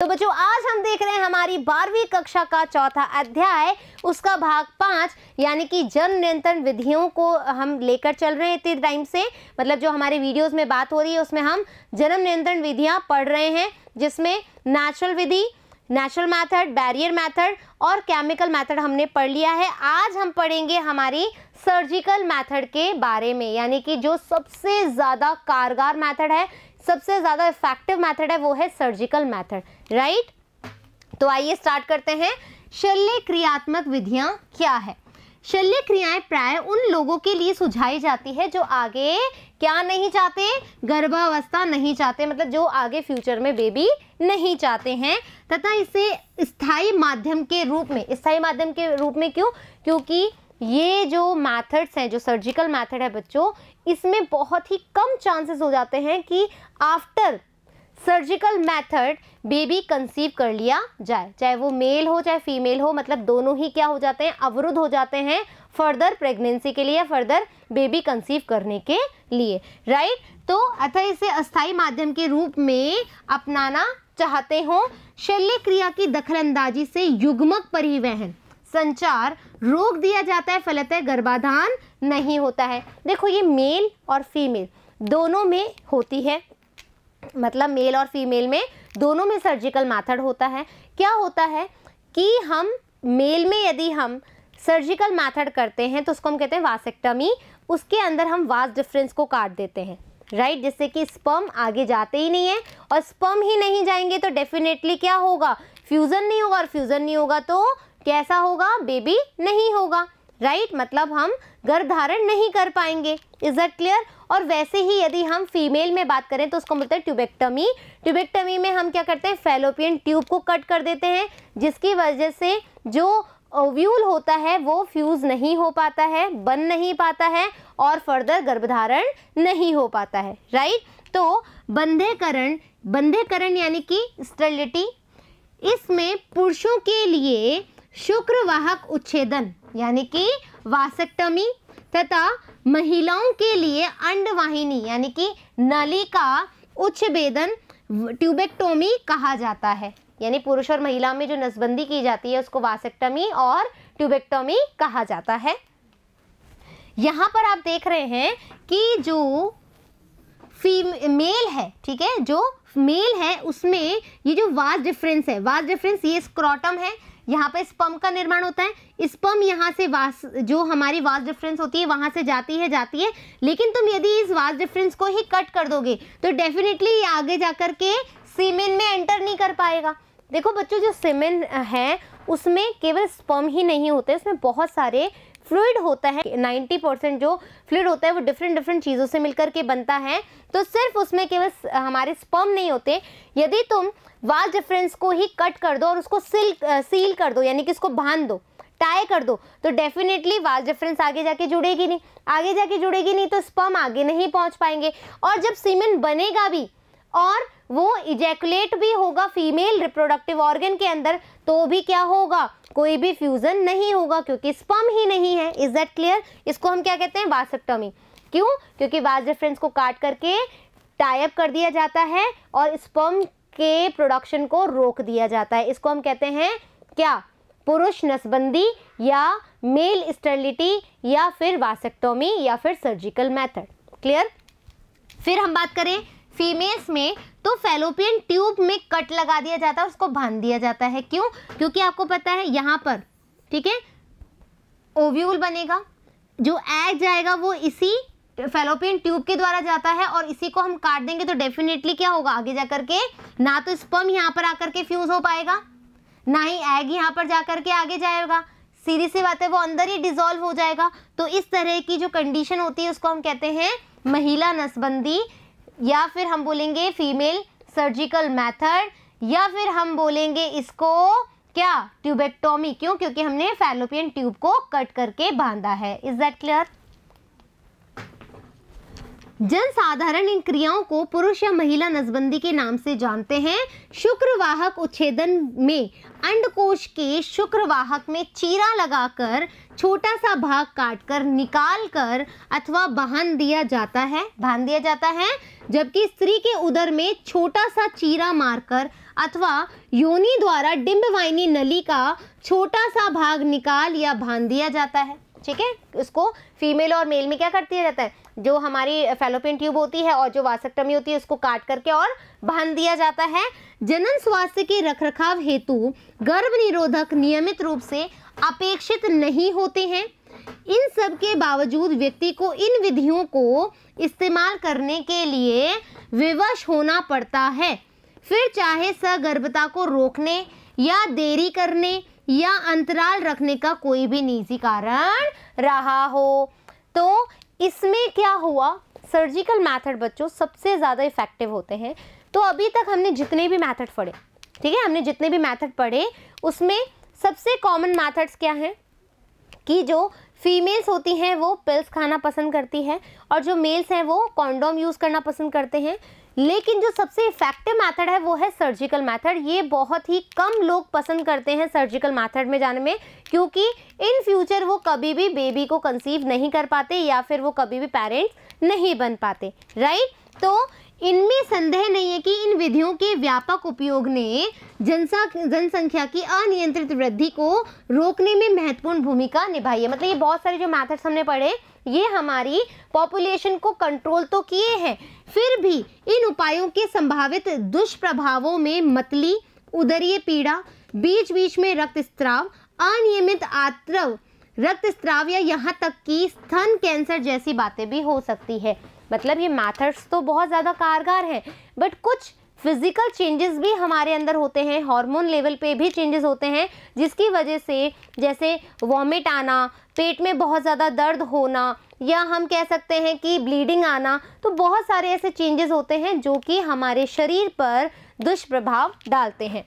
तो बच्चों आज हम देख रहे हैं हमारी बारहवीं कक्षा का चौथा अध्याय उसका भाग पाँच यानी कि जन नियंत्रण विधियों को हम लेकर चल रहे हैं इतने टाइम से मतलब जो हमारे वीडियोस में बात हो रही है उसमें हम जन्म नियंत्रण विधियां पढ़ रहे हैं जिसमें नेचुरल विधि नेचुरल मेथड बैरियर मैथड और केमिकल मैथड हमने पढ़ लिया है आज हम पढ़ेंगे हमारी सर्जिकल मैथड के बारे में यानी कि जो सबसे ज़्यादा कारगर मैथड है सबसे ज़्यादा इफेक्टिव मेथड है वो है सर्जिकल मेथड राइट तो आइए स्टार्ट करते हैं शल्य क्रियात्मक विधियां क्या है शल्य क्रियाएं प्राय उन लोगों के लिए सुझाई जाती है जो आगे क्या नहीं चाहते गर्भावस्था नहीं चाहते मतलब जो आगे फ्यूचर में बेबी नहीं चाहते हैं तथा इसे स्थाई माध्यम के रूप में स्थाई माध्यम के रूप में क्यों क्योंकि ये जो मैथड्स हैं जो सर्जिकल मैथड है बच्चों इसमें बहुत ही कम चांसेस हो जाते हैं कि after surgical method baby conceive कर लिया जाए चाहे वो मेल हो चाहे फीमेल हो मतलब दोनों ही क्या हो जाते हैं अवरुद्ध हो जाते हैं फर्दर प्रेगनेंसी के लिए फर्दर बेबी कंसीव करने के लिए राइट तो अतः इसे अस्थाई माध्यम के रूप में अपनाना चाहते हो शल्य क्रिया की दखलंदाजी से युग्मक परिवहन संचार रोक दिया जाता है फलतः गर्भाधान नहीं होता है देखो ये मेल और फीमेल दोनों में होती है मतलब मेल और फीमेल में दोनों में सर्जिकल मैथड होता है क्या होता है कि हम मेल में यदि हम सर्जिकल मैथड करते हैं तो उसको हम कहते हैं वासेक्टमी उसके अंदर हम वास डिफरेंस को काट देते हैं राइट जिससे कि स्पर्म आगे जाते ही नहीं है और स्पर्म ही नहीं जाएंगे तो डेफिनेटली क्या होगा फ्यूज़न नहीं होगा और फ्यूज़न नहीं होगा तो कैसा होगा बेबी नहीं होगा राइट right? मतलब हम गर्भ धारण नहीं कर पाएंगे इज दट क्लियर और वैसे ही यदि हम फीमेल में बात करें तो उसको बोलते हैं ट्यूबेक्टमी ट्यूबेक्टमी में हम क्या करते हैं फेलोपियन ट्यूब को कट कर देते हैं जिसकी वजह से जो ओव्यूल होता है वो फ्यूज़ नहीं हो पाता है बन नहीं पाता है और फर्दर गर्भधारण नहीं हो पाता है राइट right? तो बंधेकरण बंधेकरण यानी कि स्टर्लिटी इसमें पुरुषों के लिए शुक्रवाहक उच्छेदन यानी कि वासेक्टमी तथा महिलाओं के लिए अंडवाहिनी यानी कि नली का उच्छेदन ट्यूबेक्टोमी कहा जाता है यानी पुरुष और महिला में जो नसबंदी की जाती है उसको वासेक्टमी और ट्यूबेक्टोमी कहा जाता है यहाँ पर आप देख रहे हैं कि जो मेल है ठीक है जो मेल है उसमें ये जो वास डिफरेंस है वास डिफरेंस ये स्क्रॉटम है यहाँ पर स्पम का निर्माण होता है स्पम यहाँ से वास जो हमारी वास डिफरेंस होती है वहाँ से जाती है जाती है लेकिन तुम यदि इस वास डिफरेंस को ही कट कर दोगे तो डेफिनेटली ये आगे जा कर के सीमेन में एंटर नहीं कर पाएगा देखो बच्चों जो सीमेन है उसमें केवल स्पम ही नहीं होते उसमें बहुत सारे फ्लूड होता है 90 परसेंट जो फ्लूड होता है वो डिफरेंट डिफरेंट चीज़ों से मिलकर के बनता है तो सिर्फ उसमें केवल हमारे स्पम नहीं होते यदि तुम वाल डिफरेंस को ही कट कर दो और उसको सिल सील कर दो यानी कि इसको बांध दो टाई कर दो तो डेफिनेटली वाल डिफरेंस आगे जाके जुड़ेगी नहीं आगे जाके जुड़ेगी नहीं तो स्पम आगे नहीं पहुंच पाएंगे और जब सीमेन बनेगा भी और वो इजेकुलेट भी होगा फीमेल रिप्रोडक्टिव ऑर्गन के अंदर तो भी क्या होगा कोई भी फ्यूज़न नहीं होगा क्योंकि स्पम ही नहीं है इज दैट क्लियर इसको हम क्या कहते हैं वासेप्टमी क्यों क्योंकि वाज डिफरेंस को काट करके टाइप कर दिया जाता है और स्पर्म के प्रोडक्शन को रोक दिया जाता है इसको हम कहते हैं क्या पुरुष नसबंदी या मेल स्टर्लिटी या फिर वासेक्टोमी या फिर सर्जिकल मेथड क्लियर फिर हम बात करें फीमेल्स में तो फेलोपियन ट्यूब में कट लगा दिया जाता है उसको बांध दिया जाता है क्यों क्योंकि आपको पता है यहाँ पर ठीक है ओव्यूल बनेगा जो एग जाएगा वो इसी फेलोपियन ट्यूब के द्वारा जाता है और इसी को हम काट देंगे तो डेफिनेटली क्या होगा आगे जा करके ना तो स्पर्म यहाँ पर आकर के फ्यूज हो पाएगा ना ही एग यहाँ पर जा करके आगे जाएगा सीधी सी बात है वो अंदर ही डिजोल्व हो जाएगा तो इस तरह की जो कंडीशन होती है उसको हम कहते हैं महिला नसबंदी या फिर हम बोलेंगे फीमेल सर्जिकल मैथड या फिर हम बोलेंगे इसको क्या ट्यूबेक्टोमी क्यों क्योंकि हमने फेलोपियन ट्यूब को कट करके बांधा है इज दैट क्लियर जन साधारण इन क्रियाओं को पुरुष या महिला नसबंदी के नाम से जानते हैं शुक्रवाहक उच्छेदन में अंडकोश के शुक्रवाहक में चीरा लगाकर छोटा सा भाग काटकर निकाल कर अथवा बांध दिया जाता है बांध दिया जाता है जबकि स्त्री के उदर में छोटा सा चीरा मारकर अथवा योनि द्वारा डिम्बवाइनी नली का छोटा सा भाग निकाल या बांध दिया जाता है ठीक है इसको फीमेल और मेल में क्या कर दिया जाता है जो हमारी फेलोपिन ट्यूब होती है और जो वासकटमी होती है उसको काट करके और बांध दिया जाता है जनन स्वास्थ्य के रखरखाव हेतु गर्भ निरोधक नियमित रूप से अपेक्षित नहीं होते हैं इन सब के बावजूद व्यक्ति को इन विधियों को इस्तेमाल करने के लिए विवश होना पड़ता है फिर चाहे सगर्भता को रोकने या देरी करने या अंतराल रखने का कोई भी निजी कारण रहा हो तो इसमें क्या हुआ सर्जिकल मेथड बच्चों सबसे ज़्यादा इफेक्टिव होते हैं तो अभी तक हमने जितने भी मेथड पढ़े ठीक है हमने जितने भी मेथड पढ़े उसमें सबसे कॉमन मेथड्स क्या हैं कि जो फीमेल्स होती हैं वो पिल्स खाना पसंद करती है और जो मेल्स हैं वो कॉन्डोम यूज़ करना पसंद करते हैं लेकिन जो सबसे इफेक्टिव मेथड है वो है सर्जिकल मेथड ये बहुत ही कम लोग पसंद करते हैं सर्जिकल मेथड में जाने में क्योंकि इन फ्यूचर वो कभी भी बेबी को कंसीव नहीं कर पाते या फिर वो कभी भी पेरेंट्स नहीं बन पाते राइट तो इनमें संदेह नहीं है कि इन विधियों के व्यापक उपयोग ने जनसा जनसंख्या की अनियंत्रित वृद्धि को रोकने में महत्वपूर्ण भूमिका निभाई है मतलब ये बहुत सारे जो मैथड्स हमने पढ़े ये हमारी पॉपुलेशन को कंट्रोल तो किए हैं फिर भी इन उपायों के संभावित दुष्प्रभावों में मतली उदरीय पीड़ा बीच बीच में रक्तस्त्राव अनियमित आत्रव रक्तस्त्राव या यहाँ तक कि स्तन कैंसर जैसी बातें भी हो सकती है मतलब ये मैथड्स तो बहुत ज़्यादा कारगर हैं बट कुछ फिज़िकल चेंजेस भी हमारे अंदर होते हैं हार्मोन लेवल पे भी चेंजेस होते हैं जिसकी वजह से जैसे वॉमिट आना पेट में बहुत ज़्यादा दर्द होना या हम कह सकते हैं कि ब्लीडिंग आना तो बहुत सारे ऐसे चेंजेस होते हैं जो कि हमारे शरीर पर दुष्प्रभाव डालते हैं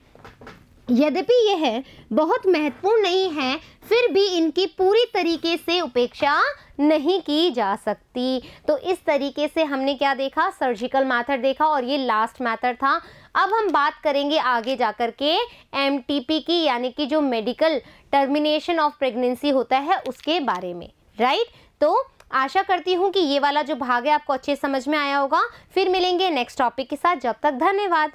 यद्यपि यह बहुत महत्वपूर्ण नहीं है फिर भी इनकी पूरी तरीके से उपेक्षा नहीं की जा सकती तो इस तरीके से हमने क्या देखा सर्जिकल मैथड देखा और ये लास्ट मैथड था अब हम बात करेंगे आगे जा कर के एम की यानी कि जो मेडिकल टर्मिनेशन ऑफ प्रेगनेंसी होता है उसके बारे में राइट तो आशा करती हूँ कि ये वाला जो भाग है आपको अच्छे समझ में आया होगा फिर मिलेंगे नेक्स्ट टॉपिक के साथ जब तक धन्यवाद